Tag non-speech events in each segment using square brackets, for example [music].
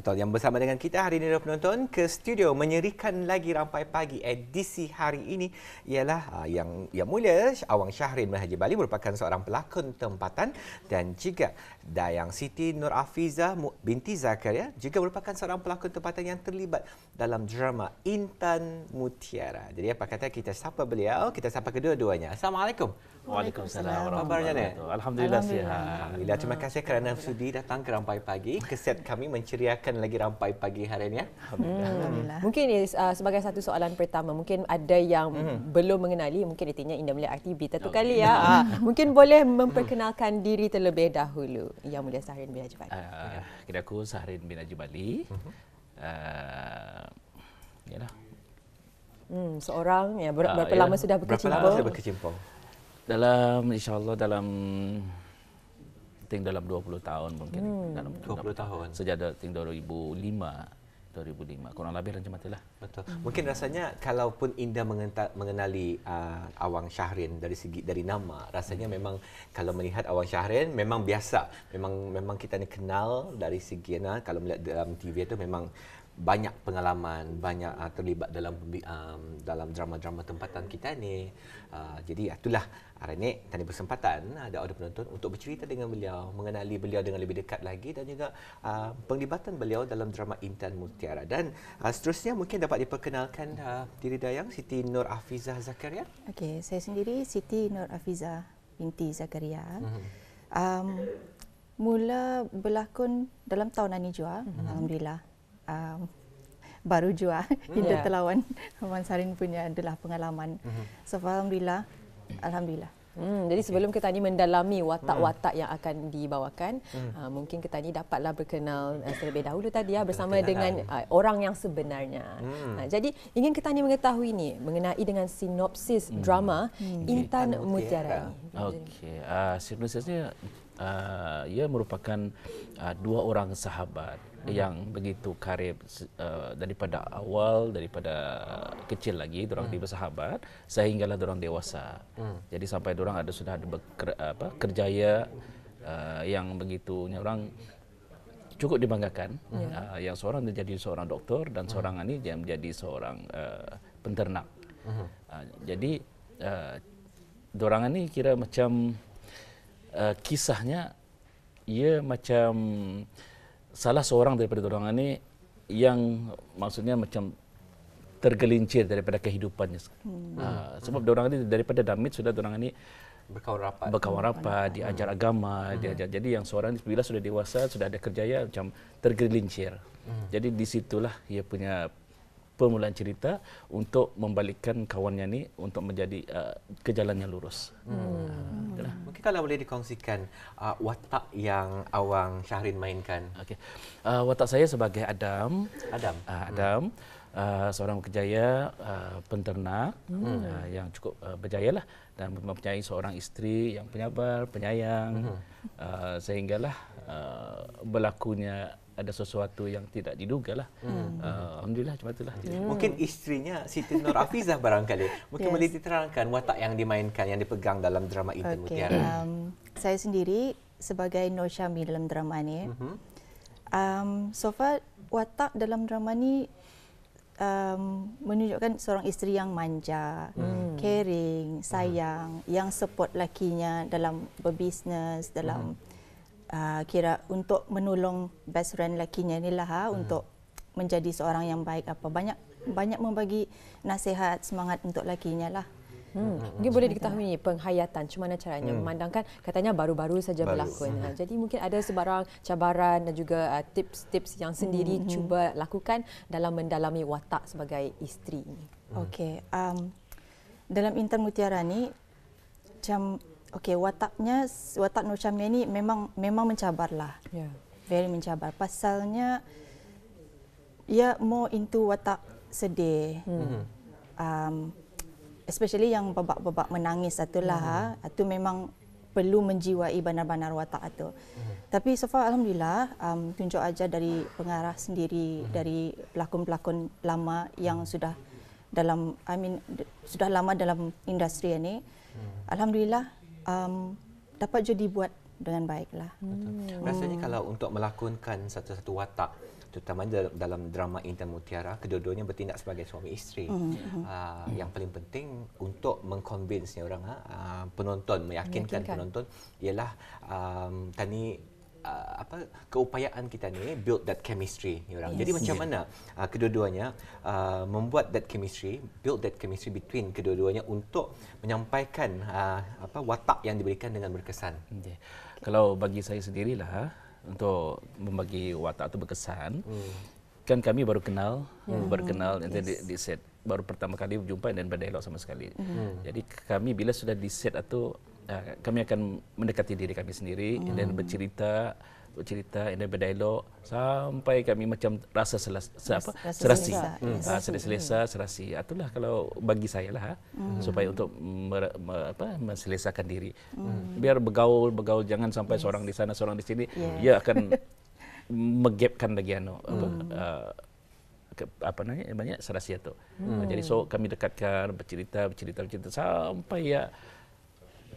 Betul. Yang bersama dengan kita hari ini, penonton, ke studio menyerikan lagi rampai pagi edisi hari ini ialah uh, yang yang mulia, Awang Syahrin Haji Bali merupakan seorang pelakon tempatan dan juga Dayang Siti Nur Afiza binti Zakaria juga merupakan seorang pelakon tempatan yang terlibat dalam drama Intan Mutiara. Jadi apa kata kita sapa beliau, kita sapa kedua-duanya. Assalamualaikum. Waalaikumsalam Khabarnya ni? Alhamdulillah sihat Alhamdulillah Terima kasih kerana sudi datang ke Rampai Pagi Keset kami menceriakan lagi Rampai Pagi hari ini ya. hmm. Mungkin uh, sebagai satu soalan pertama Mungkin ada yang hmm. belum mengenali Mungkin itinya Indah Melia RTB Satu okay. kali ya hmm. ah, Mungkin boleh memperkenalkan diri terlebih dahulu Yang Mulia Sahrin bin Ajibali uh, ah, Kira aku Sahrin bin Ajibali hmm. lah. Hmm, seorang ya ber- uh, berapa yalah. lama sudah berkecimpung? Berapa lama sudah berkecimpung? dalam insyaallah dalam ting dalam 20 tahun mungkin hmm. dalam 20 dalam, tahun sejak ting 2005 2005 kurang lebih macam itulah betul mungkin rasanya kalaupun Indah mengenali uh, Awang Syahrin dari segi dari nama rasanya hmm. memang kalau melihat Awang Syahrin memang biasa memang memang kita ni kenal dari segi nah, kalau melihat dalam TV itu memang banyak pengalaman banyak uh, terlibat dalam um, dalam drama-drama tempatan kita ni uh, jadi itulah hari ah, ini tadi kesempatan ada ada penonton untuk bercerita dengan beliau mengenali beliau dengan lebih dekat lagi dan juga uh, penglibatan beliau dalam drama Intan Mutiara dan uh, seterusnya mungkin dapat diperkenalkan uh, diri dayang Siti Nur Afiza Zakaria okey saya sendiri Siti Nur Afiza binti Zakaria mm-hmm. um, mula berlakon dalam tahun ini juga mm-hmm. alhamdulillah um, baru jua [laughs] hmm. Indah yeah. Telawan Man Sarin punya adalah pengalaman. Mm-hmm. So alhamdulillah alhamdulillah. Hmm jadi sebelum okay. kita ni mendalami watak-watak hmm. yang akan dibawakan mm. uh, mungkin kita ni dapatlah berkenal uh, terlebih dahulu tadi ya bersama Kenalan. dengan uh, orang yang sebenarnya. Mm. Uh, jadi ingin kita ni mengetahui ni mengenai dengan sinopsis mm. drama mm. Intan okay. Mutiara. Ah. Okey. Uh, sinopsisnya uh, ia merupakan uh, dua orang sahabat hmm. yang begitu karib uh, daripada awal daripada kecil lagi orang hmm. sahabat sehinggalah orang dewasa. Hmm. Jadi sampai orang ada sudah ada ber, apa kerjaya uh, yang begitu orang cukup dibanggakan hmm. uh, yang seorang menjadi seorang doktor dan hmm. seorang ini dia menjadi seorang uh, penternak. Hmm. Uh, jadi uh, orang ini kira macam uh, kisahnya ia macam uh, salah seorang daripada orang ini yang maksudnya macam tergelincir daripada kehidupannya. Hmm. Uh, sebab hmm. orang ini daripada damit sudah orang ini berkawan rapat, berkawan rapat, hmm. diajar agama, hmm. diajar. Jadi yang seorang ini bila sudah dewasa sudah ada kerjaya macam tergelincir. Hmm. Jadi situlah ia punya permulaan cerita untuk membalikkan kawannya ni untuk menjadi uh, ke jalan yang lurus. Hmm. Uh, Mungkin kalau boleh dikongsikan uh, watak yang Awang Syahrin mainkan. Okey. Uh, watak saya sebagai Adam, Adam. Uh, Adam. Hmm. Uh, seorang pekerja uh, penternak hmm. uh, yang cukup uh, lah dan mempunyai seorang isteri yang penyabar, penyayang hmm. uh, sehinggalah uh, berlakunya ada sesuatu yang tidak diduga lah. Hmm. Uh, Alhamdulillah macam itulah. Hmm. Ya. Mungkin isterinya Siti Nur [laughs] Afizah barangkali. Mungkin yes. boleh diterangkan watak yang dimainkan, yang dipegang dalam drama itu okay. Mutiara. Um, saya sendiri sebagai Nur Syami dalam drama ini. Mhm. Um, so far, watak dalam drama ini um, menunjukkan seorang isteri yang manja, hmm. caring, sayang, hmm. yang support lakinya dalam berbisnes, dalam hmm uh, kira untuk menolong best friend lakinya ni lah ha, hmm. untuk menjadi seorang yang baik apa banyak banyak membagi nasihat semangat untuk lakinya lah. Hmm. hmm. Mungkin boleh diketahui penghayatan Cuma mana caranya hmm. memandangkan katanya baru-baru saja berlakon. Ha, hmm. Jadi mungkin ada sebarang cabaran dan juga uh, tips-tips yang sendiri hmm, hmm. cuba lakukan dalam mendalami watak sebagai isteri ini. Hmm. Okey. Um, dalam intern mutiara ni macam Okey, wataknya watak Nur Syamia ni memang memang mencabarlah. Yeah. Very mencabar. Pasalnya ia ya, more into watak sedih. Hmm. Um, especially yang babak-babak menangis satulah. Hmm. Itu memang perlu menjiwai benar-benar watak itu. Hmm. Tapi so far alhamdulillah um, tunjuk aja dari pengarah sendiri hmm. dari pelakon-pelakon lama yang hmm. sudah dalam I mean sudah lama dalam industri ini. Hmm. Alhamdulillah um, dapat jadi buat dengan baiklah. Hmm. Rasanya kalau untuk melakonkan satu-satu watak terutamanya dalam drama Intan Mutiara kedua-duanya bertindak sebagai suami isteri. hmm Uh, mm. yang paling penting untuk mengconvince orang uh, penonton meyakinkan, meyakinkan penonton ialah um, Tani uh, apa keupayaan kita ni build that chemistry ni orang. Yes. Jadi macam mana uh, kedua-duanya uh, membuat that chemistry, build that chemistry between kedua-duanya untuk menyampaikan uh, apa watak yang diberikan dengan berkesan. Okay. Kalau bagi saya sendirilah ha, untuk membagi watak itu berkesan. Hmm kan kami baru kenal hmm. baru kenal yes. di, di set baru pertama kali berjumpa dan berdialog sama sekali. Hmm. Jadi kami bila sudah di set atau Ah, kami akan mendekati diri kami sendiri hmm. dan bercerita bercerita dan berdialog sampai kami macam rasa selas, se, apa rasa serasi selesa. Ah, hmm. Selesa, selesa serasi ah, itulah kalau bagi saya lah hmm. supaya untuk mer, mer, apa menyelesaikan diri hmm. biar bergaul bergaul jangan sampai yes. seorang di sana seorang di sini yeah. ia akan menggapkan lagi anu apa hmm. uh, apa namanya banyak serasi itu hmm. jadi so kami dekatkan bercerita bercerita bercerita sampai ya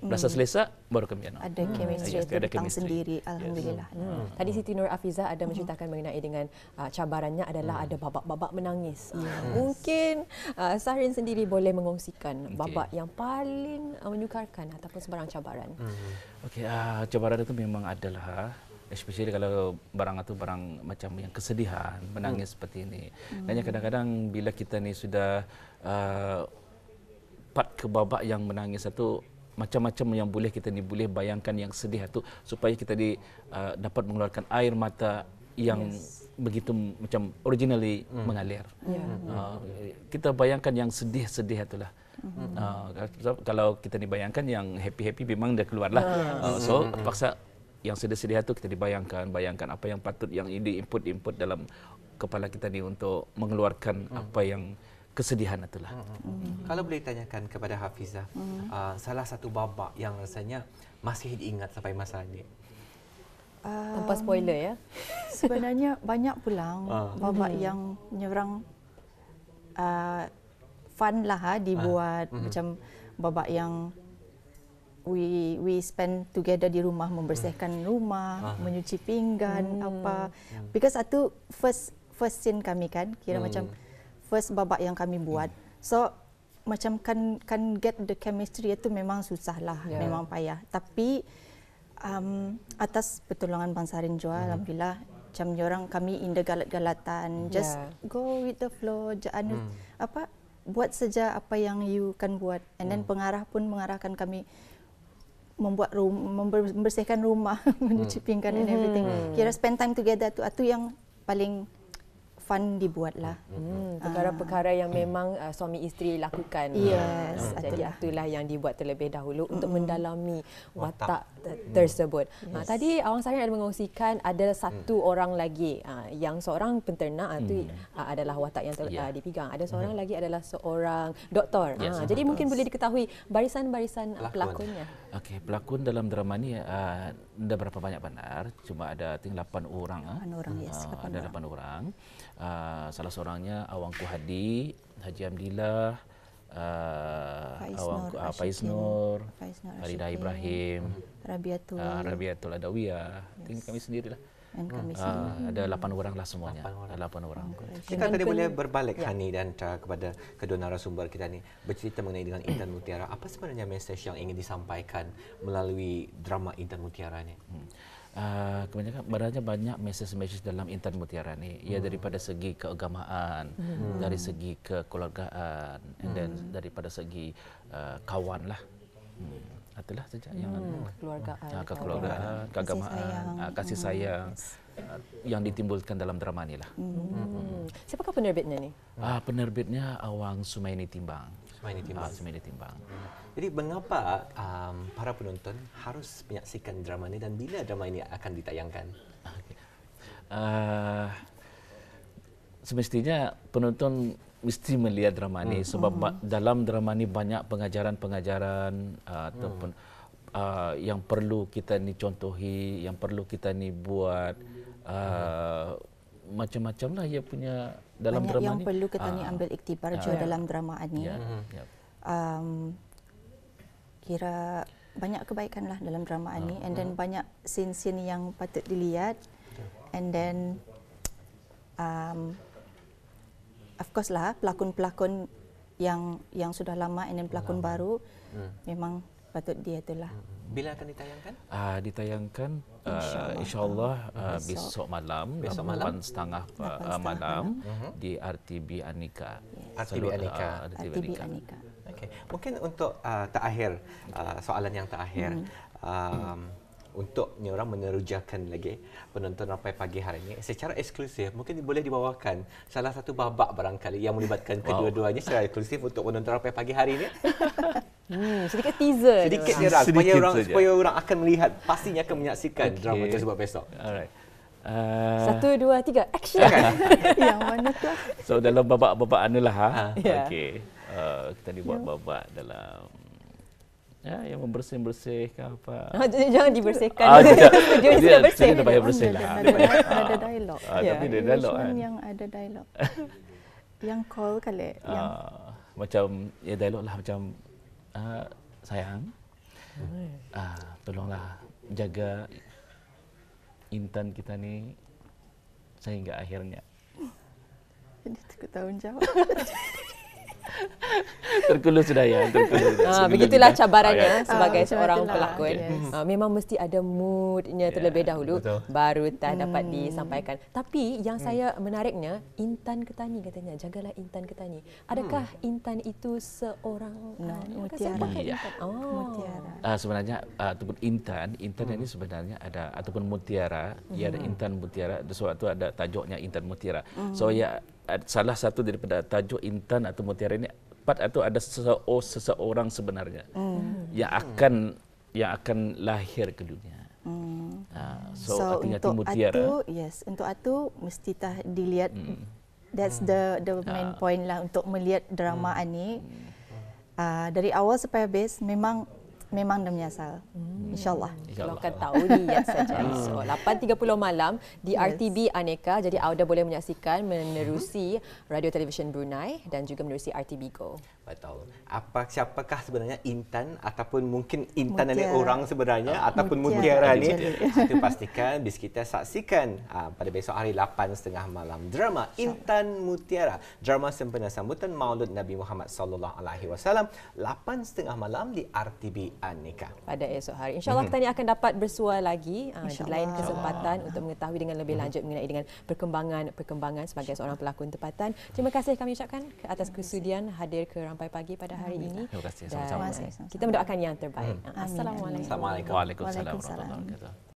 hmm. rasa selesa baru kami anak. Ada hmm. chemistry yes, ada chemistry sendiri alhamdulillah. Yes. Hmm. Hmm. Tadi Siti Nur Afiza ada menceritakan hmm. mengenai dengan uh, cabarannya adalah hmm. ada babak-babak menangis. Ya, yes. Mungkin uh, Sahrin sendiri boleh mengongsikan okay. babak yang paling uh, menyukarkan ataupun sebarang cabaran. Hmm. Okey, uh, cabaran itu memang adalah especially kalau barang itu barang macam yang kesedihan, menangis hmm. seperti ini. Hmm. Dan yang kadang-kadang bila kita ni sudah uh, part ke babak yang menangis satu macam-macam yang boleh kita ni boleh bayangkan yang sedih tu supaya kita di uh, dapat mengeluarkan air mata yang yes. begitu macam originally mm. mengalir. Yeah. Uh, kita bayangkan yang sedih-sedih itulah. Mm. Uh, kalau kita ni bayangkan yang happy-happy memang dah keluarlah. Ya. Uh, so hmm. paksa yang sedih-sedih itu kita dibayangkan, bayangkan apa yang patut yang ini input-input dalam kepala kita ni untuk mengeluarkan mm. apa yang kesedihan itulah. Hmm. Hmm. hmm. hmm. Kalau boleh tanyakan kepada Hafizah, hmm. uh, salah satu babak yang rasanya masih diingat sampai masa ini. Um, Tanpa spoiler ya. [laughs] Sebenarnya banyak pulang uh. babak hmm. yang menyerang uh, fun lah ha, dibuat uh. macam babak yang we we spend together di rumah membersihkan hmm. rumah, uh menyuci pinggan hmm. apa. Because satu first first scene kami kan kira hmm. macam first babak yang kami buat. Hmm. So macam kan kan get the chemistry itu memang susah lah, yeah. memang payah. Tapi um, atas pertolongan Bang Sarin juga, hmm. alhamdulillah macam orang kami in the galat-galatan ya. just yeah. go with the flow jangan hmm. apa buat saja apa yang you kan buat and hmm. then pengarah pun mengarahkan kami membuat room membersihkan rumah mencuci [laughs] pinggan hmm. and everything hmm. kira spend time together tu tu yang paling fun dibuat lah. Hmm, hmm, hmm, perkara-perkara yang ah. memang uh, suami isteri lakukan. Yes. Uh, jadi itulah yang dibuat terlebih dahulu untuk hmm. mendalami watak ter- tersebut. Ah, yes. tadi Awang Sarin ada mengongsikan ada satu mm. orang lagi uh, yang seorang penternak itu uh, adalah watak yang ter- yeah. Ya. uh, dipegang. Ada seorang hmm lagi adalah seorang doktor. Yes, uh, jadi doctors. mungkin boleh diketahui barisan-barisan pelakon. pelakonnya. Okey, pelakon dalam drama ni uh, ada berapa banyak bandar cuma ada ting 8 orang ah orang ya yes, 8 ah, ada 8 orang, orang. Uh, salah seorangnya awangku hadi haji amdillah uh, ah, awangku uh, faiz nur faiz nur ibrahim rabiatul uh, rabiatul adawiyah yes. ting kami sendirilah Uh, ada lapan orang lah semuanya. Lapan orang. 8 orang. Kita kan tadi boleh berbalik ya. Hani dan uh, kepada kedua narasumber kita ni bercerita mengenai dengan Intan Mutiara. Apa sebenarnya mesej yang ingin disampaikan melalui drama Intan Mutiara ni? Uh, kebanyakan berada banyak mesej-mesej dalam Intan Mutiara ni. Ia hmm. daripada segi keagamaan, hmm. dari segi kekeluargaan, hmm. and daripada segi uh, kawan lah. Hmm adalah sejak hmm, yang lalu. Keluargaan. Ah, kekeluargaan, keagamaan, kasih sayang, ah, kasih hmm. sayang hmm. yang ditimbulkan dalam drama ini lah. Hmm. Hmm, hmm. hmm. Siapakah penerbitnya ni? Ah, penerbitnya Awang Sumaini Timbang. Sumaini Timbang. Ah, Sumaini Timbang. Hmm. Jadi mengapa um, para penonton harus menyaksikan drama ini dan bila drama ini akan ditayangkan? Ah, okay. Uh, ah, semestinya penonton mesti melihat drama ini hmm. sebab hmm. dalam drama ini banyak pengajaran-pengajaran uh, hmm. ataupun Uh, yang perlu kita ni contohi, yang perlu kita ni buat uh, hmm. macam-macam lah ia punya dalam Banyak drama yang ni. perlu kita uh, ni ah. ambil iktibar uh, juga yeah. dalam drama ini. Yeah. Hmm. Yeah. Um, kira banyak kebaikan lah dalam drama uh, ini, ah, and then banyak scene-scene yang patut dilihat, ya. and then um, of course lah pelakon-pelakon yang yang sudah lama dan pelakon lama. baru hmm. memang patut dia itulah. Hmm, hmm. Bila akan ditayangkan? Ah uh, ditayangkan uh, insya-Allah insya uh, besok. besok malam besok uh, malam setengah uh, malam uh-huh. di RTB Anika. Yes. RTB uh, Anika. RTB, Anika. Okey. Mungkin untuk uh, terakhir uh, soalan yang terakhir. Hmm. Um, untuk nyorang menerujakan lagi penonton rapai pagi hari ini secara eksklusif mungkin boleh dibawakan salah satu babak barangkali yang melibatkan wow. kedua-duanya secara eksklusif untuk penonton rapai pagi hari ini [laughs] hmm, sedikit teaser sedikit ni orang supaya orang saja. supaya orang akan melihat pastinya akan menyaksikan okay. drama tersebut besok alright Uh, Satu, dua, tiga, action! [laughs] Yang mana tu? So dalam babak-babak anulah ha? Yeah. Ya. Okay. Uh, kita dibuat yeah. babak dalam ya, yang membersih-bersihkan apa. [laughs] Ah, jangan dibersihkan. Ah, dia, [laughs] dia, dia, dia, bersih. dia bayar bersih lah. Ada ah. dialog. Ah, yeah. Tapi dia dialog kan. Yang ada dialog. [laughs] yang call kali. Ah, yang. Macam, ya dialog lah macam, ah, sayang, ah, tolonglah jaga intan kita ni sehingga akhirnya. Jadi tiga tahun jawab terkelus sudah ya. Terkelus. Ah, begitulah cabarannya ah, sebagai ah, seorang itulah. pelakon. Yes. Ah, memang mesti ada moodnya yeah, terlebih dahulu betul. baru tak hmm. dapat disampaikan. Tapi yang hmm. saya menariknya Intan Ketani katanya jagalah Intan Ketani. Adakah hmm. Intan itu seorang no, uh, ah, mutiara? Oh. Mutiara. Ah, sebenarnya uh, ataupun Intan, Intan hmm. ini sebenarnya ada ataupun mutiara. Hmm. Ya ada Intan mutiara. Sesuatu ada tajuknya Intan mutiara. Hmm. So ya salah satu daripada tajuk intan atau mutiara ini part itu ada oh, seseorang, sebenarnya hmm. yang akan yang akan lahir ke dunia. Hmm. Uh, so, so untuk mutiara. Atu, yes, untuk itu mesti tah dilihat. Hmm. That's hmm. the the main uh. point lah untuk melihat drama hmm. ini. Uh, ah, dari awal sampai habis memang memang dah menyasal. Hmm. InsyaAllah. Kalau kan tahu ni, saja. Ah. So, 8.30 malam di yes. RTB Aneka. Jadi, Auda boleh menyaksikan menerusi Radio Television Brunei dan juga menerusi RTB Go atau apa siapakah sebenarnya intan ataupun mungkin intan ni orang sebenarnya uh, ataupun mutiara ni kita pastikan bis kita saksikan uh, pada besok hari 8.30 malam drama Intan Mutiara drama sempena sambutan Maulid Nabi Muhammad sallallahu alaihi wasallam 8.30 malam di RTB Anika pada esok hari insyaallah hmm. kita ni akan dapat bersua lagi uh, ah, di lain kesempatan InsyaAllah. untuk mengetahui dengan lebih hmm. lanjut mengenai dengan perkembangan perkembangan sebagai seorang pelakon tempatan terima kasih kami ucapkan atas kesudian hadir ke ram sampai pagi pada hari Amin. ini. Terima kasih. Sama-sama. Kita mendoakan yang terbaik. Hmm. Assalamualaikum. Assalamualaikum. Waalaikumsalam. Waalaikumsalam.